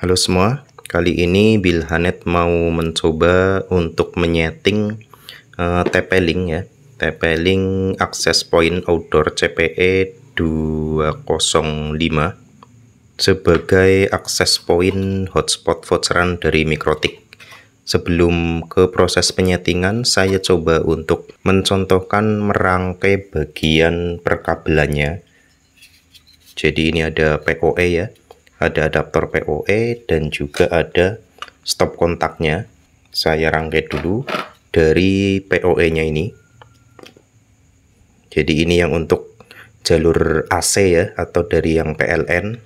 Halo semua, kali ini Bilhanet mau mencoba untuk menyeting uh, eh, TP-Link ya TP-Link Access Point Outdoor CPE 205 sebagai akses point hotspot voucheran dari Mikrotik. Sebelum ke proses penyetingan, saya coba untuk mencontohkan merangkai bagian perkabelannya. Jadi ini ada POE ya, ada adaptor POE dan juga ada stop kontaknya saya rangkai dulu dari POE nya ini jadi ini yang untuk jalur AC ya atau dari yang PLN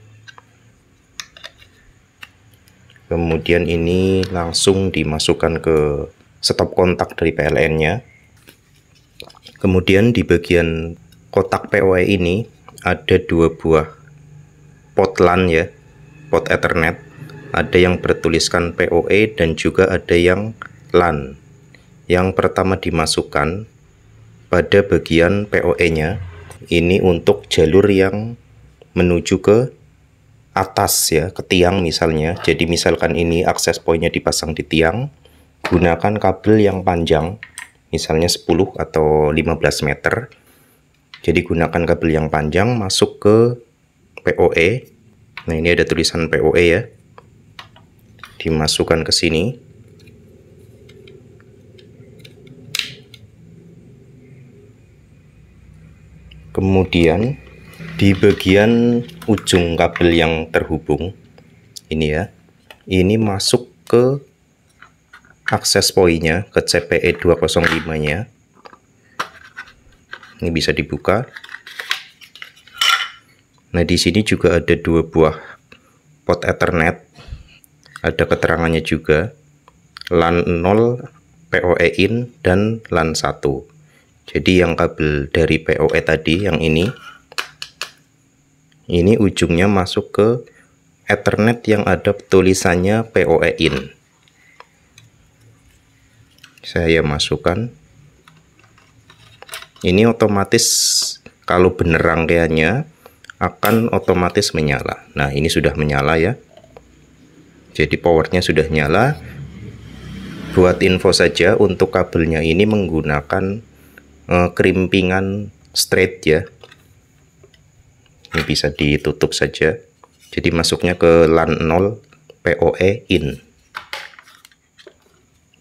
kemudian ini langsung dimasukkan ke stop kontak dari PLN nya kemudian di bagian kotak POE ini ada dua buah pot ya port Ethernet, ada yang bertuliskan PoE dan juga ada yang LAN. Yang pertama dimasukkan pada bagian PoE-nya, ini untuk jalur yang menuju ke atas ya, ke tiang misalnya. Jadi misalkan ini akses pointnya dipasang di tiang, gunakan kabel yang panjang, misalnya 10 atau 15 meter. Jadi gunakan kabel yang panjang masuk ke PoE Nah ini ada tulisan POE ya. Dimasukkan ke sini. Kemudian di bagian ujung kabel yang terhubung ini ya. Ini masuk ke akses poinnya ke CPE 205 nya ini bisa dibuka Nah, di sini juga ada dua buah port Ethernet. Ada keterangannya juga. LAN 0 PoE in dan LAN 1. Jadi yang kabel dari PoE tadi yang ini ini ujungnya masuk ke Ethernet yang ada tulisannya PoE in. Saya masukkan. Ini otomatis kalau bener rangkaiannya akan otomatis menyala. Nah, ini sudah menyala ya. Jadi powernya sudah nyala. Buat info saja untuk kabelnya ini menggunakan eh, kerimpingan straight ya. Ini bisa ditutup saja. Jadi masuknya ke LAN 0 POE in.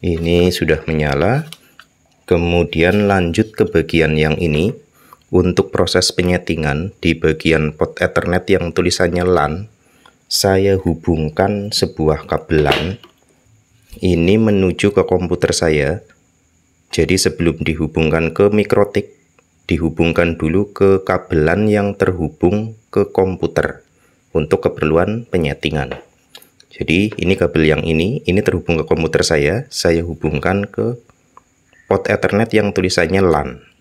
Ini sudah menyala. Kemudian lanjut ke bagian yang ini. Untuk proses penyetingan di bagian port Ethernet yang tulisannya LAN, saya hubungkan sebuah kabel LAN ini menuju ke komputer saya. Jadi sebelum dihubungkan ke mikrotik, dihubungkan dulu ke kabel LAN yang terhubung ke komputer untuk keperluan penyetingan. Jadi ini kabel yang ini, ini terhubung ke komputer saya, saya hubungkan ke port Ethernet yang tulisannya LAN.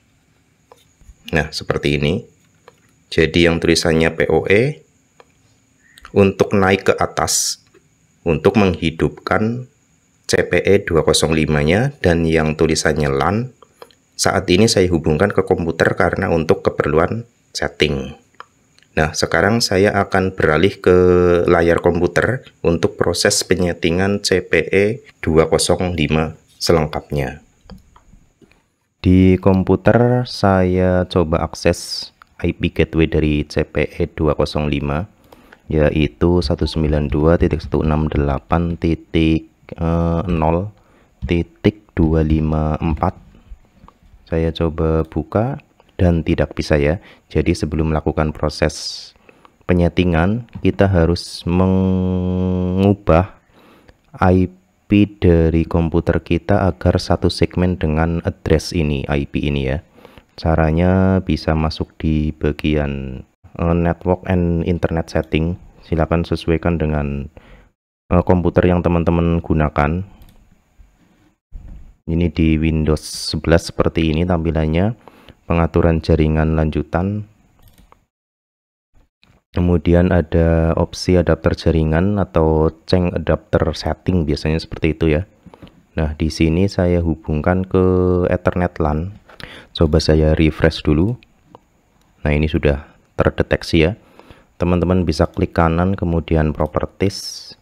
Nah, seperti ini. Jadi yang tulisannya POE untuk naik ke atas untuk menghidupkan CPE 205-nya dan yang tulisannya LAN saat ini saya hubungkan ke komputer karena untuk keperluan setting. Nah, sekarang saya akan beralih ke layar komputer untuk proses penyetingan CPE 205 selengkapnya. Di komputer saya coba akses IP gateway dari CPE 205 yaitu 192.168.0.254 eh, saya coba buka dan tidak bisa ya jadi sebelum melakukan proses penyetingan kita harus mengubah IP dari komputer kita agar satu segmen dengan address ini, IP ini ya. Caranya bisa masuk di bagian eh, network and internet setting. Silakan sesuaikan dengan eh, komputer yang teman-teman gunakan. Ini di Windows 11 seperti ini tampilannya. Pengaturan jaringan lanjutan Kemudian ada opsi adapter jaringan atau ceng adapter setting biasanya seperti itu ya. Nah, di sini saya hubungkan ke Ethernet LAN. Coba saya refresh dulu. Nah, ini sudah terdeteksi ya. Teman-teman bisa klik kanan kemudian properties.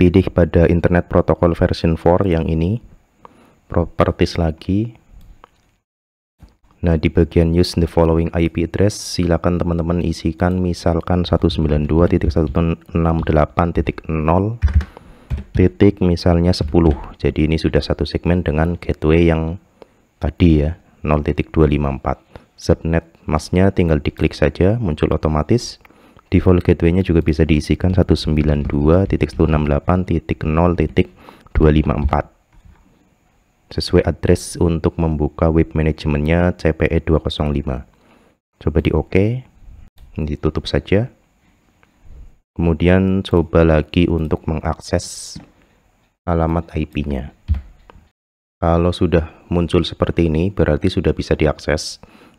Pilih pada internet Protocol version 4 yang ini. Properties lagi. Nah, di bagian use the following IP address, silakan teman-teman isikan misalkan 192.168.0 titik misalnya 10. Jadi ini sudah satu segmen dengan gateway yang tadi ya, 0.254. Subnet masnya tinggal diklik saja, muncul otomatis. Default gateway-nya juga bisa diisikan 192.168.0.254 sesuai address untuk membuka web manajemennya CPE 205 coba di OK ditutup saja kemudian coba lagi untuk mengakses alamat IP nya kalau sudah muncul seperti ini berarti sudah bisa diakses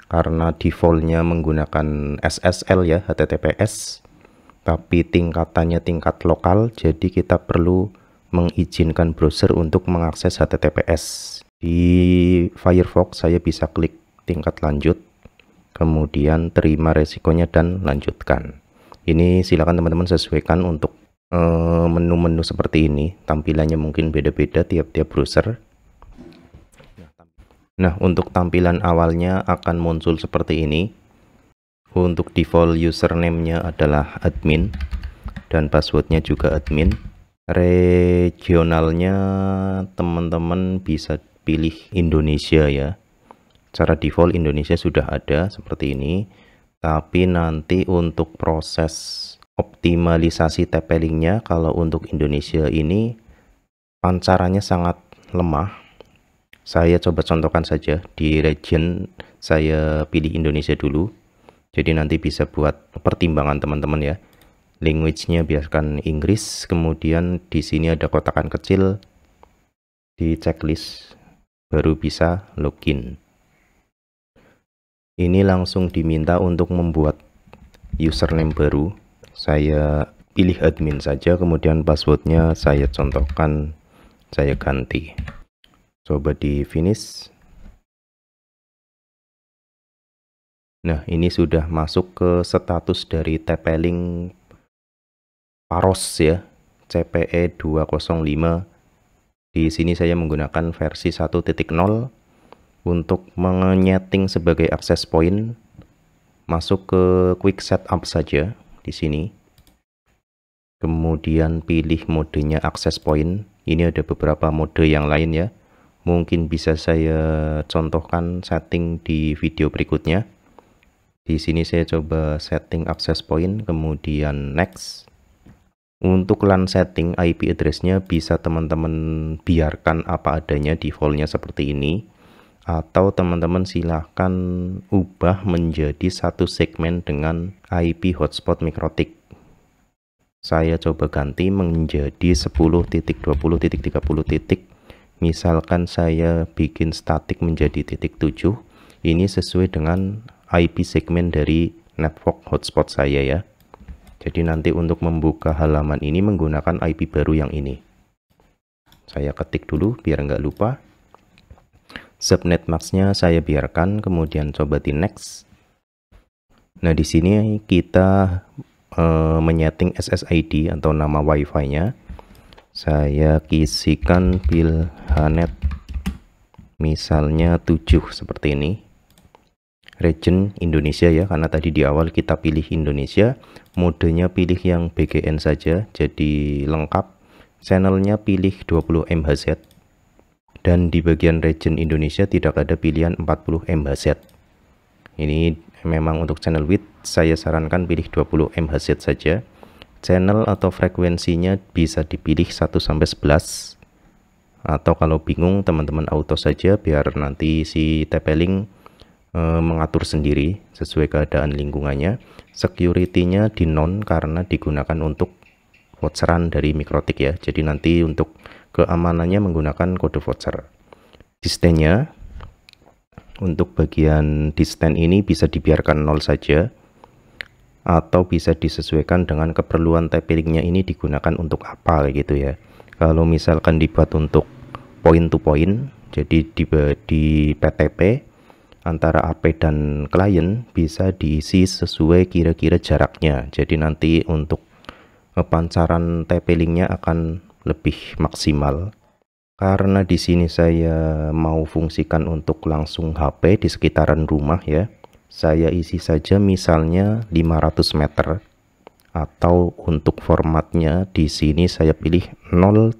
karena defaultnya menggunakan SSL ya HTTPS tapi tingkatannya tingkat lokal jadi kita perlu mengizinkan browser untuk mengakses HTTPS. Di Firefox saya bisa klik tingkat lanjut, kemudian terima resikonya dan lanjutkan. Ini silakan teman-teman sesuaikan untuk eh, menu-menu uh, seperti ini. Tampilannya mungkin beda-beda tiap-tiap browser. Nah, untuk tampilan awalnya akan muncul seperti ini. Untuk default username-nya adalah admin dan passwordnya juga admin regionalnya teman-teman bisa pilih Indonesia ya Cara default Indonesia sudah ada seperti ini tapi nanti untuk proses optimalisasi linknya kalau untuk Indonesia ini pancarannya sangat lemah saya coba contohkan saja di region saya pilih Indonesia dulu jadi nanti bisa buat pertimbangan teman-teman ya language-nya biarkan Inggris, kemudian di sini ada kotakan kecil di checklist baru bisa login. Ini langsung diminta untuk membuat username baru. Saya pilih admin saja, kemudian passwordnya saya contohkan, saya ganti. Coba di finish. Nah, ini sudah masuk ke status dari TP-Link Paros ya, CPE 205. Di sini saya menggunakan versi 1.0 untuk menyeting sebagai access point. Masuk ke quick setup saja di sini. Kemudian pilih modenya access point. Ini ada beberapa mode yang lain ya. Mungkin bisa saya contohkan setting di video berikutnya. Di sini saya coba setting access point, kemudian next. Untuk LAN setting IP addressnya bisa teman-teman biarkan apa adanya defaultnya seperti ini atau teman-teman silahkan ubah menjadi satu segmen dengan IP hotspot mikrotik. Saya coba ganti menjadi 10.20.30. Misalkan saya bikin statik menjadi titik 7. Ini sesuai dengan IP segmen dari network hotspot saya ya. Jadi nanti untuk membuka halaman ini menggunakan IP baru yang ini. Saya ketik dulu biar nggak lupa. Subnet maxnya saya biarkan, kemudian coba di next. Nah, di sini kita e, menyeting SSID atau nama wifi nya Saya kisikan pilhanet misalnya 7 seperti ini region Indonesia ya karena tadi di awal kita pilih Indonesia modenya pilih yang BGN saja jadi lengkap channelnya pilih 20 MHz dan di bagian region Indonesia tidak ada pilihan 40 MHz ini memang untuk channel width saya sarankan pilih 20 MHz saja channel atau frekuensinya bisa dipilih 1 sampai 11 atau kalau bingung teman-teman auto saja biar nanti si TP-Link Eh, mengatur sendiri sesuai keadaan lingkungannya. Security-nya di non karena digunakan untuk voucheran dari mikrotik ya. Jadi nanti untuk keamanannya menggunakan kode voucher. Distance-nya untuk bagian distance ini bisa dibiarkan nol saja atau bisa disesuaikan dengan keperluan tapering-nya ini digunakan untuk apa gitu ya. Kalau misalkan dibuat untuk point to point, jadi di, di PTP antara AP dan klien bisa diisi sesuai kira-kira jaraknya. Jadi nanti untuk e, pancaran TP linknya akan lebih maksimal. Karena di sini saya mau fungsikan untuk langsung HP di sekitaran rumah ya. Saya isi saja misalnya 500 meter atau untuk formatnya di sini saya pilih 0.5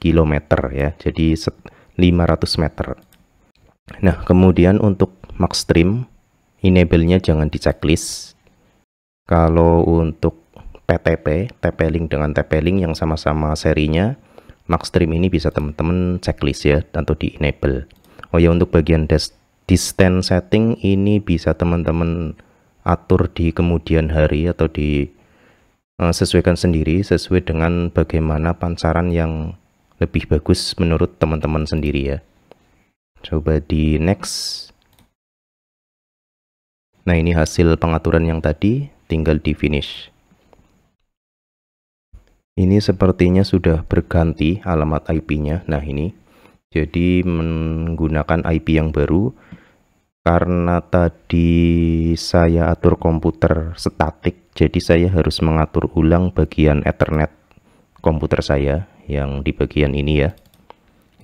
km ya. Jadi 500 meter. Nah, kemudian untuk max stream, enable-nya jangan di checklist. Kalau untuk PTP, TP-Link dengan TP-Link yang sama-sama serinya, max stream ini bisa teman-teman checklist ya, tentu di enable. Oh ya, untuk bagian distance setting ini bisa teman-teman atur di kemudian hari atau di uh, sesuaikan sendiri sesuai dengan bagaimana pancaran yang lebih bagus menurut teman-teman sendiri ya. Coba di next. Nah, ini hasil pengaturan yang tadi, tinggal di finish. Ini sepertinya sudah berganti alamat IP-nya. Nah, ini. Jadi menggunakan IP yang baru karena tadi saya atur komputer statik, jadi saya harus mengatur ulang bagian Ethernet komputer saya yang di bagian ini ya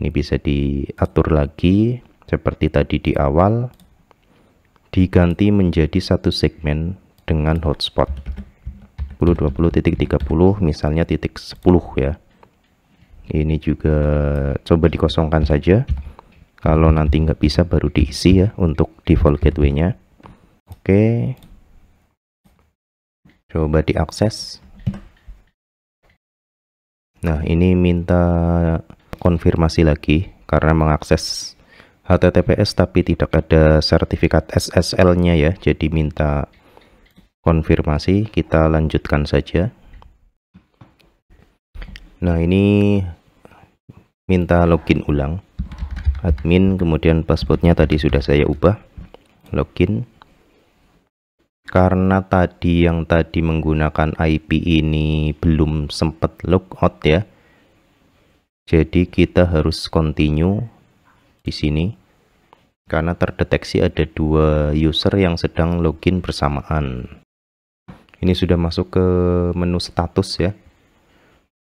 ini bisa diatur lagi seperti tadi di awal diganti menjadi satu segmen dengan hotspot 20.30 misalnya titik 10 ya ini juga coba dikosongkan saja kalau nanti nggak bisa baru diisi ya untuk default gateway nya oke coba diakses nah ini minta konfirmasi lagi karena mengakses HTTPS tapi tidak ada sertifikat SSL-nya ya. Jadi minta konfirmasi, kita lanjutkan saja. Nah, ini minta login ulang. Admin kemudian passwordnya tadi sudah saya ubah. Login karena tadi yang tadi menggunakan IP ini belum sempat logout ya jadi kita harus continue di sini karena terdeteksi ada dua user yang sedang login bersamaan. Ini sudah masuk ke menu status ya.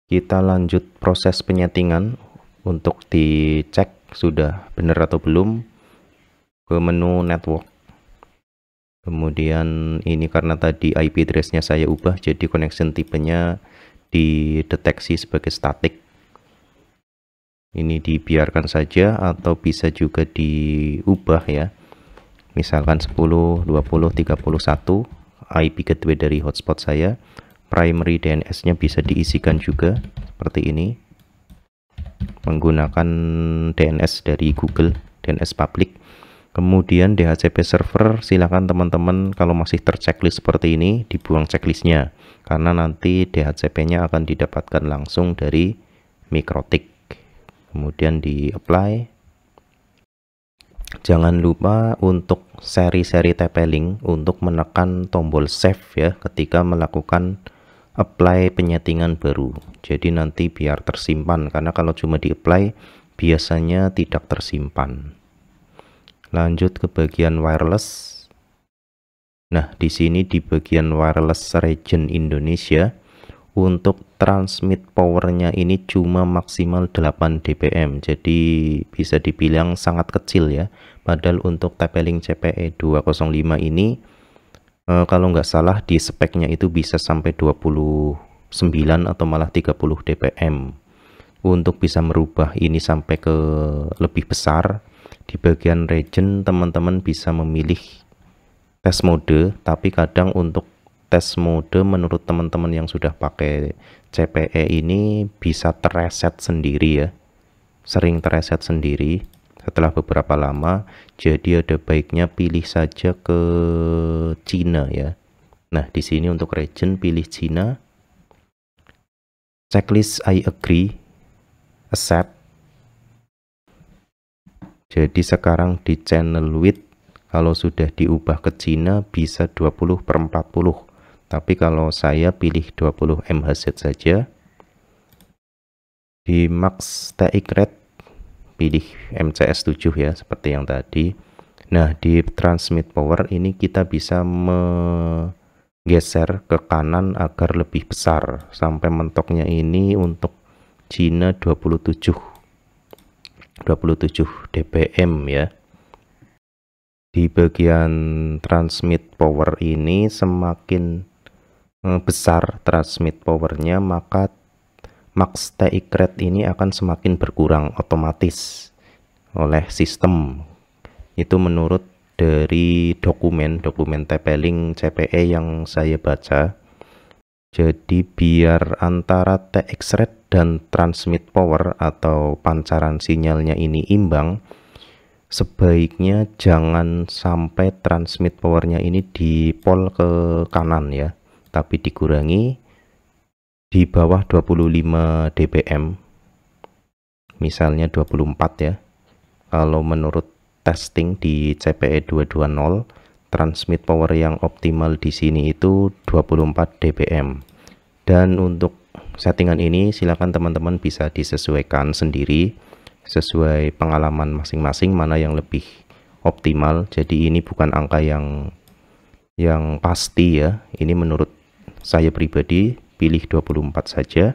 Kita lanjut proses penyetingan untuk dicek sudah benar atau belum ke menu network. Kemudian ini karena tadi IP addressnya saya ubah jadi connection tipenya dideteksi sebagai static ini dibiarkan saja atau bisa juga diubah ya misalkan 10, 20, 31 IP gateway dari hotspot saya primary DNS nya bisa diisikan juga seperti ini menggunakan DNS dari Google DNS public kemudian DHCP server silahkan teman-teman kalau masih terchecklist seperti ini dibuang checklistnya karena nanti DHCP nya akan didapatkan langsung dari mikrotik kemudian di apply jangan lupa untuk seri-seri TP-Link untuk menekan tombol save ya ketika melakukan apply penyetingan baru jadi nanti biar tersimpan karena kalau cuma di apply biasanya tidak tersimpan lanjut ke bagian wireless nah di sini di bagian wireless region Indonesia untuk transmit powernya ini cuma maksimal 8 dpm, jadi bisa dibilang sangat kecil ya padahal untuk TP-Link CPE 205 ini eh, kalau nggak salah di speknya itu bisa sampai 29 atau malah 30 dpm. untuk bisa merubah ini sampai ke lebih besar di bagian region teman-teman bisa memilih test mode tapi kadang untuk tes mode menurut teman-teman yang sudah pakai CPE ini bisa tereset sendiri ya sering tereset sendiri setelah beberapa lama jadi ada baiknya pilih saja ke Cina ya nah di sini untuk region pilih Cina checklist I agree accept jadi sekarang di channel width kalau sudah diubah ke Cina bisa 20 per 40 tapi kalau saya pilih 20 MHz saja, di max TX rate pilih MCS7 ya seperti yang tadi. Nah, di transmit power ini kita bisa menggeser ke kanan agar lebih besar sampai mentoknya ini untuk Cina 27 27 dpm ya di bagian transmit power ini semakin Eh, besar transmit powernya maka max Tx rate ini akan semakin berkurang otomatis oleh sistem itu menurut dari dokumen dokumen TP-Link CPE yang saya baca jadi biar antara TX rate dan transmit power atau pancaran sinyalnya ini imbang sebaiknya jangan sampai transmit powernya ini dipol ke kanan ya tapi dikurangi di bawah 25 dpm misalnya 24 ya kalau menurut testing di CPE 220 transmit power yang optimal di sini itu 24 dpm dan untuk settingan ini silakan teman-teman bisa disesuaikan sendiri sesuai pengalaman masing-masing mana yang lebih optimal jadi ini bukan angka yang yang pasti ya ini menurut saya pribadi pilih 24 saja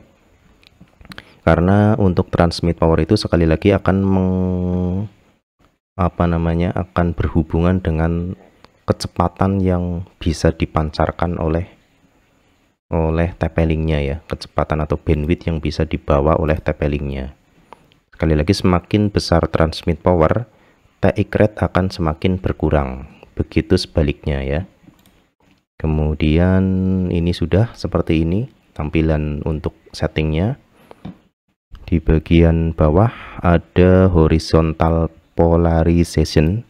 karena untuk transmit power itu sekali lagi akan meng, apa namanya akan berhubungan dengan kecepatan yang bisa dipancarkan oleh oleh tepelingnya ya kecepatan atau bandwidth yang bisa dibawa oleh tepelingnya sekali lagi semakin besar transmit power TX rate akan semakin berkurang begitu sebaliknya ya kemudian ini sudah seperti ini tampilan untuk settingnya di bagian bawah ada horizontal polarization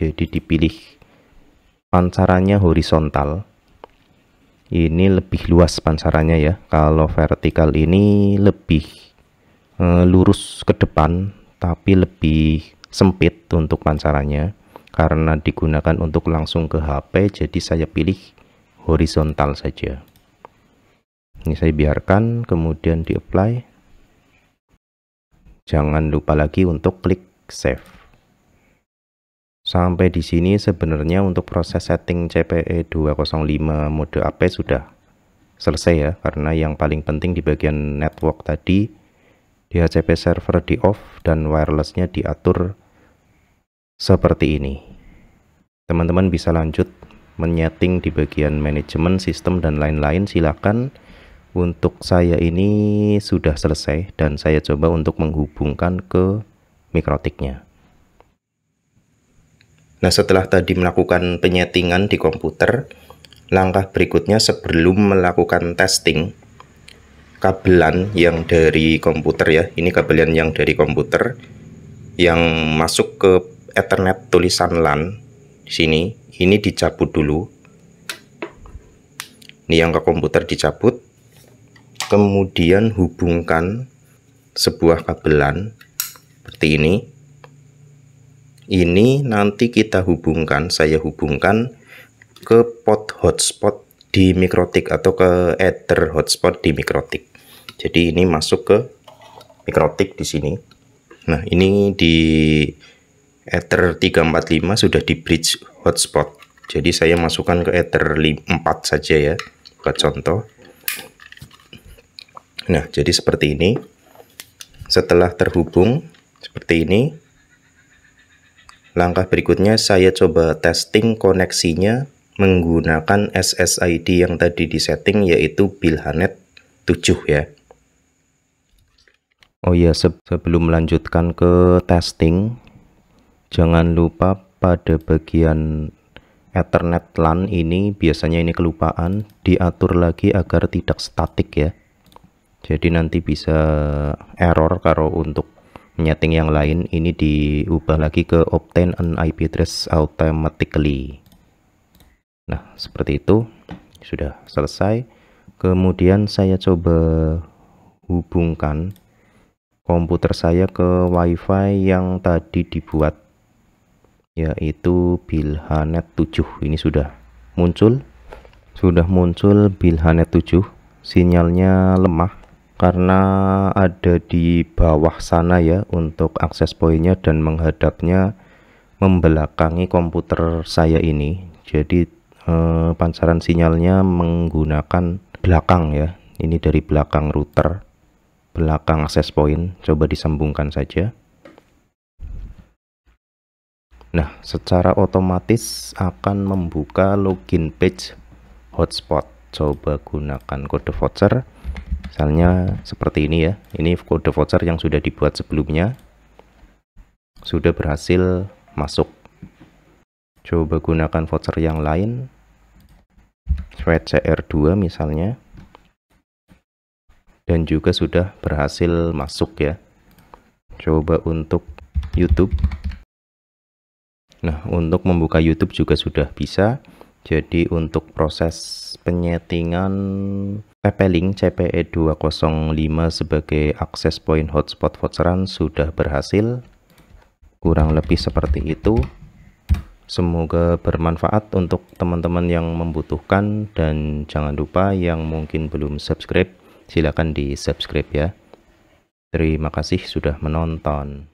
jadi dipilih pancarannya horizontal ini lebih luas pancarannya ya kalau vertikal ini lebih eh, lurus ke depan tapi lebih sempit untuk pancarannya karena digunakan untuk langsung ke HP jadi saya pilih horizontal saja ini saya biarkan kemudian di apply jangan lupa lagi untuk klik save sampai di sini sebenarnya untuk proses setting CPE 205 mode AP sudah selesai ya karena yang paling penting di bagian network tadi DHCP server di off dan wirelessnya diatur seperti ini. Teman-teman bisa lanjut menyeting di bagian manajemen sistem dan lain-lain silakan. Untuk saya ini sudah selesai dan saya coba untuk menghubungkan ke mikrotiknya. Nah, setelah tadi melakukan penyetingan di komputer, langkah berikutnya sebelum melakukan testing kabelan yang dari komputer ya, ini kabelan yang dari komputer yang masuk ke Ethernet tulisan LAN di sini ini dicabut dulu ini yang ke komputer dicabut kemudian hubungkan sebuah kabel LAN seperti ini ini nanti kita hubungkan saya hubungkan ke pot hotspot di mikrotik atau ke ether hotspot di mikrotik jadi ini masuk ke mikrotik di sini nah ini di Ether 345 sudah di bridge hotspot. Jadi saya masukkan ke Ether 4 saja ya, buat contoh. Nah, jadi seperti ini. Setelah terhubung seperti ini, langkah berikutnya saya coba testing koneksinya menggunakan SSID yang tadi disetting yaitu Bilhanet 7 ya. Oh ya, sebelum melanjutkan ke testing, jangan lupa pada bagian Ethernet LAN ini biasanya ini kelupaan diatur lagi agar tidak statik ya jadi nanti bisa error kalau untuk menyeting yang lain ini diubah lagi ke obtain an IP address automatically nah seperti itu sudah selesai kemudian saya coba hubungkan komputer saya ke wifi yang tadi dibuat yaitu Bilhanet 7 ini sudah muncul sudah muncul Bilhanet 7 sinyalnya lemah karena ada di bawah sana ya untuk akses poinnya dan menghadapnya membelakangi komputer saya ini jadi eh, pancaran sinyalnya menggunakan belakang ya ini dari belakang router belakang akses poin coba disambungkan saja Nah, secara otomatis akan membuka login page hotspot. Coba gunakan kode voucher. Misalnya seperti ini ya. Ini kode voucher yang sudah dibuat sebelumnya. Sudah berhasil masuk. Coba gunakan voucher yang lain. Sweat CR2 misalnya. Dan juga sudah berhasil masuk ya. Coba untuk YouTube Nah, untuk membuka YouTube juga sudah bisa. Jadi untuk proses penyetingan TP-Link eh, CPE205 sebagai akses point hotspot voucheran sudah berhasil. Kurang lebih seperti itu. Semoga bermanfaat untuk teman-teman yang membutuhkan dan jangan lupa yang mungkin belum subscribe, silakan di subscribe ya. Terima kasih sudah menonton.